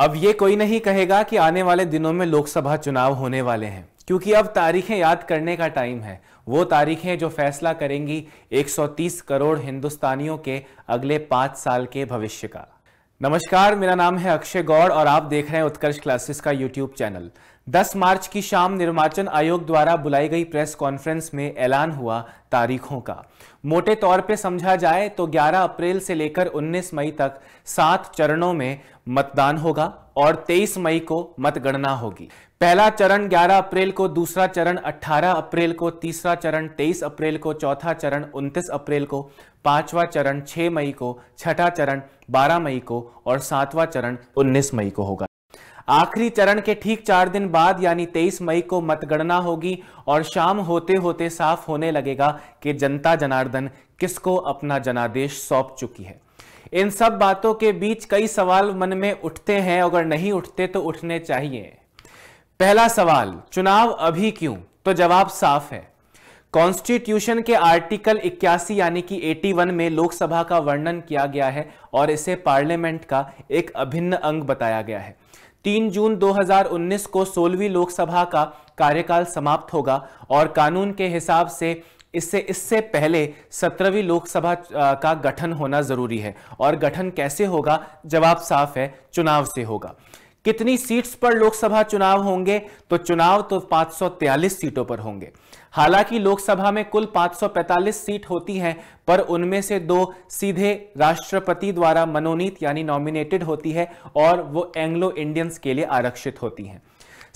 अब ये कोई नहीं कहेगा कि आने वाले दिनों में लोकसभा चुनाव होने वाले हैं क्योंकि अब तारीखें याद करने का टाइम है वो तारीखें जो फैसला करेंगी 130 करोड़ हिंदुस्तानियों के अगले पांच साल के भविष्य का नमस्कार मेरा नाम है अक्षय गौड़ और आप देख रहे हैं उत्कर्ष क्लासेस का यूट्यूब चैनल 10 मार्च की शाम निर्वाचन आयोग द्वारा बुलाई गई प्रेस कॉन्फ्रेंस में ऐलान हुआ तारीखों का मोटे तौर पे समझा जाए तो 11 अप्रैल से लेकर 19 मई तक सात चरणों में मतदान होगा और 23 मई को मतगणना होगी पहला चरण 11 अप्रैल को दूसरा चरण 18 अप्रैल को तीसरा चरण 23 अप्रैल को चौथा चरण 29 अप्रैल को पांचवा चरण 6 मई को छठा चरण 12 मई को और सातवां चरण 19 मई को होगा आखिरी चरण के ठीक चार दिन बाद यानी 23 मई को मतगणना होगी और शाम होते होते साफ होने लगेगा कि जनता जनार्दन किसको अपना जनादेश सौंप चुकी है इन सब बातों के बीच कई सवाल मन में उठते हैं अगर नहीं उठते तो उठने चाहिए पहला सवाल चुनाव अभी क्यों तो जवाब साफ है कॉन्स्टिट्यूशन के आर्टिकल इक्यासी यानी कि 81 में लोकसभा का वर्णन किया गया है और इसे पार्लियामेंट का एक अभिन्न अंग बताया गया है तीन जून 2019 को सोलहवीं लोकसभा का कार्यकाल समाप्त होगा और कानून के हिसाब से इससे इससे पहले सत्रहवीं लोकसभा का गठन होना जरूरी है और गठन कैसे होगा जवाब साफ है चुनाव से होगा कितनी सीट्स पर लोकसभा चुनाव होंगे तो चुनाव तो 543 सीटों पर होंगे हालांकि लोकसभा में कुल 545 सीट होती हैं पर उनमें से दो सीधे राष्ट्रपति द्वारा मनोनीत यानी नॉमिनेटेड होती है और वो एंग्लो इंडियंस के लिए आरक्षित होती हैं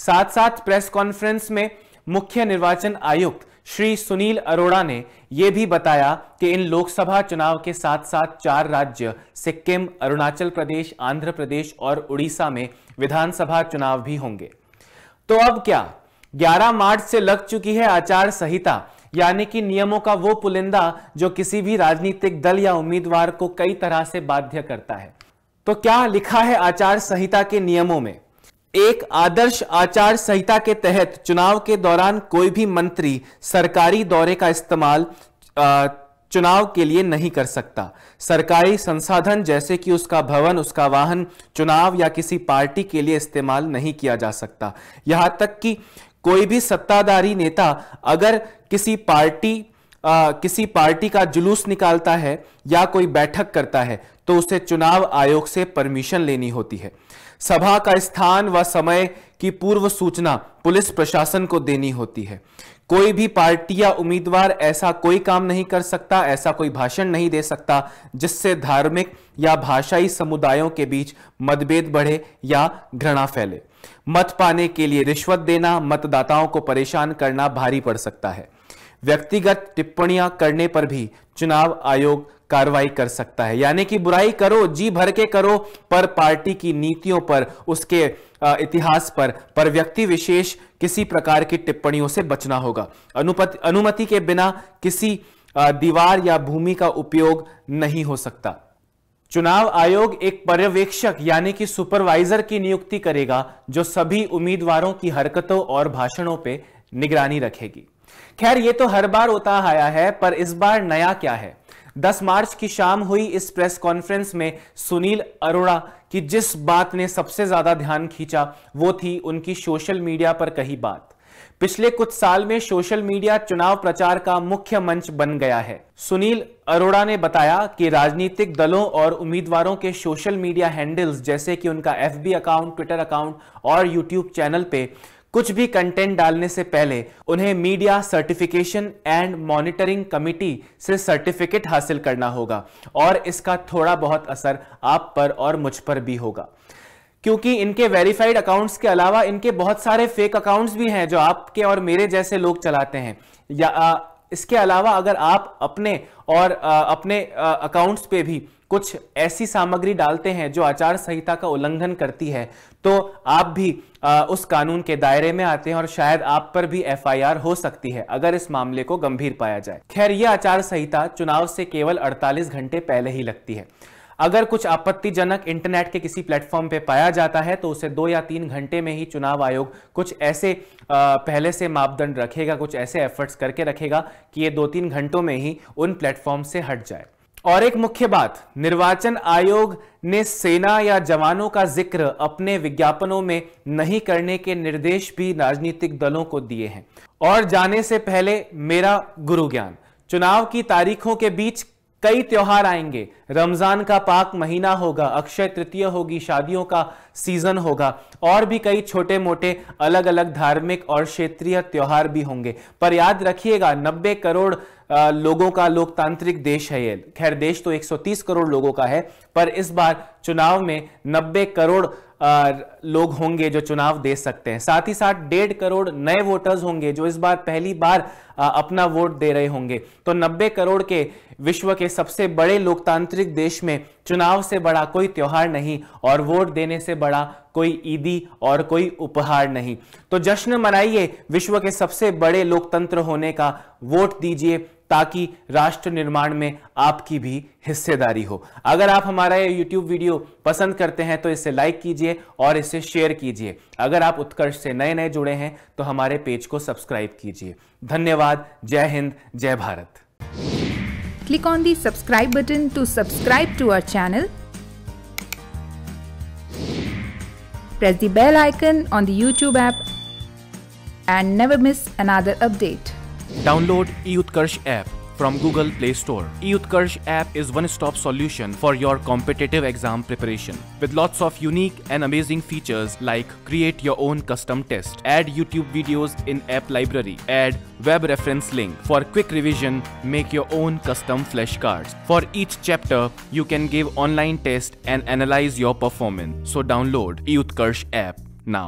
साथ साथ प्रेस कॉन्फ्रेंस में मुख्य निर्वाचन आयुक्त श्री सुनील अरोड़ा ने यह भी बताया कि इन लोकसभा चुनाव के साथ साथ चार राज्य सिक्किम अरुणाचल प्रदेश आंध्र प्रदेश और उड़ीसा में विधानसभा चुनाव भी होंगे तो अब क्या 11 मार्च से लग चुकी है आचार संहिता यानी कि नियमों का वो पुलिंदा जो किसी भी राजनीतिक दल या उम्मीदवार को कई तरह से बाध्य करता है तो क्या लिखा है आचार संहिता के नियमों में एक आदर्श आचार संहिता के तहत चुनाव के दौरान कोई भी मंत्री सरकारी दौरे का इस्तेमाल चुनाव के लिए नहीं कर सकता सरकारी संसाधन जैसे कि उसका भवन उसका वाहन चुनाव या किसी पार्टी के लिए इस्तेमाल नहीं किया जा सकता यहां तक कि कोई भी सत्ताधारी नेता अगर किसी पार्टी आ, किसी पार्टी का जुलूस निकालता है या कोई बैठक करता है तो उसे चुनाव आयोग से परमिशन लेनी होती है सभा का स्थान व समय की पूर्व सूचना पुलिस प्रशासन को देनी होती है कोई भी पार्टी या उम्मीदवार ऐसा कोई काम नहीं कर सकता ऐसा कोई भाषण नहीं दे सकता जिससे धार्मिक या भाषाई समुदायों के बीच मतभेद बढ़े या घृणा फैले मत पाने के लिए रिश्वत देना मतदाताओं को परेशान करना भारी पड़ सकता है व्यक्तिगत टिप्पणियां करने पर भी चुनाव आयोग कार्रवाई कर सकता है यानी कि बुराई करो जी भर के करो पर पार्टी की नीतियों पर उसके इतिहास पर पर व्यक्ति विशेष किसी प्रकार की टिप्पणियों से बचना होगा अनुपति अनुमति के बिना किसी दीवार या भूमि का उपयोग नहीं हो सकता चुनाव आयोग एक पर्यवेक्षक यानी कि सुपरवाइजर की नियुक्ति करेगा जो सभी उम्मीदवारों की हरकतों और भाषणों पर निगरानी रखेगी खैर ये तो हर बार होता आया है पर इस बार नया क्या है 10 मार्च की शाम हुई इस प्रेस कॉन्फ्रेंस में सुनील अरोड़ा की जिस बात ने सबसे ज्यादा ध्यान खींचा वो थी उनकी सोशल मीडिया पर कही बात पिछले कुछ साल में सोशल मीडिया चुनाव प्रचार का मुख्य मंच बन गया है सुनील अरोड़ा ने बताया कि राजनीतिक दलों और उम्मीदवारों के सोशल मीडिया हैंडल्स जैसे कि उनका एफबी अकाउंट ट्विटर अकाउंट और यूट्यूब चैनल पे कुछ भी कंटेंट डालने से पहले उन्हें media certification and monitoring committee से सर्टिफिकेट हासिल करना होगा और इसका थोड़ा बहुत असर आप पर और मुझ पर भी होगा क्योंकि इनके वेरीफाइड अकाउंट्स के अलावा इनके बहुत सारे फेक अकाउंट्स भी हैं जो आपके और मेरे जैसे लोग चलाते हैं या आ, इसके अलावा अगर आप अपने और आ, अपने अकाउंट्स पे भी कुछ ऐसी सामग्री डालते हैं जो आचार संहिता का उल्लंघन करती है तो आप भी आ, उस कानून के दायरे में आते हैं और शायद आप पर भी एफआईआर हो सकती है अगर इस मामले को गंभीर पाया जाए खैर यह आचार संहिता चुनाव से केवल 48 घंटे पहले ही लगती है अगर कुछ आपत्तिजनक इंटरनेट के किसी प्लेटफॉर्म पे पाया जाता है तो उसे दो या तीन घंटे में ही चुनाव आयोग कुछ ऐसे पहले से मापदंड रखेगा कुछ ऐसे एफर्ट्स करके रखेगा कि ये दो तीन घंटों में ही उन प्लेटफॉर्म से हट जाए और एक मुख्य बात निर्वाचन आयोग ने सेना या जवानों का जिक्र अपने विज्ञापनों में नहीं करने के निर्देश भी राजनीतिक दलों को दिए हैं और जाने से पहले मेरा गुरु ज्ञान चुनाव की तारीखों के बीच कई त्योहार आएंगे रमजान का पाक महीना होगा अक्षय तृतीय होगी शादियों का सीजन होगा और भी कई छोटे मोटे अलग अलग धार्मिक और क्षेत्रीय त्योहार भी होंगे पर याद रखिएगा 90 करोड़ लोगों का लोकतांत्रिक देश है ये खैर देश तो 130 करोड़ लोगों का है पर इस बार चुनाव में 90 करोड़ लोग होंगे जो चुनाव दे सकते हैं साथ ही साथ डेढ़ करोड़ नए वोटर्स होंगे जो इस बार पहली बार अपना वोट दे रहे होंगे तो 90 करोड़ के विश्व के सबसे बड़े लोकतांत्रिक देश में चुनाव से बड़ा कोई त्यौहार नहीं और वोट देने से बड़ा कोई ईदी और कोई उपहार नहीं तो जश्न मनाइए विश्व के सबसे बड़े लोकतंत्र होने का वोट दीजिए ताकि राष्ट्र निर्माण में आपकी भी हिस्सेदारी हो अगर आप हमारा ये यूट्यूब वीडियो पसंद करते हैं तो इसे लाइक कीजिए और इसे शेयर कीजिए अगर आप उत्कर्ष से नए नए जुड़े हैं तो हमारे पेज को सब्सक्राइब कीजिए धन्यवाद जय हिंद जय Bharat click on the subscribe button to subscribe to our channel press the bell icon on YouTube app and never miss another update Download eUtkarsh app from Google Play Store. eUtkarsh app is one-stop solution for your competitive exam preparation. With lots of unique and amazing features like create your own custom test, add YouTube videos in app library, add web reference link. For quick revision, make your own custom flashcards. For each chapter, you can give online test and analyze your performance. So download eUtkarsh app now.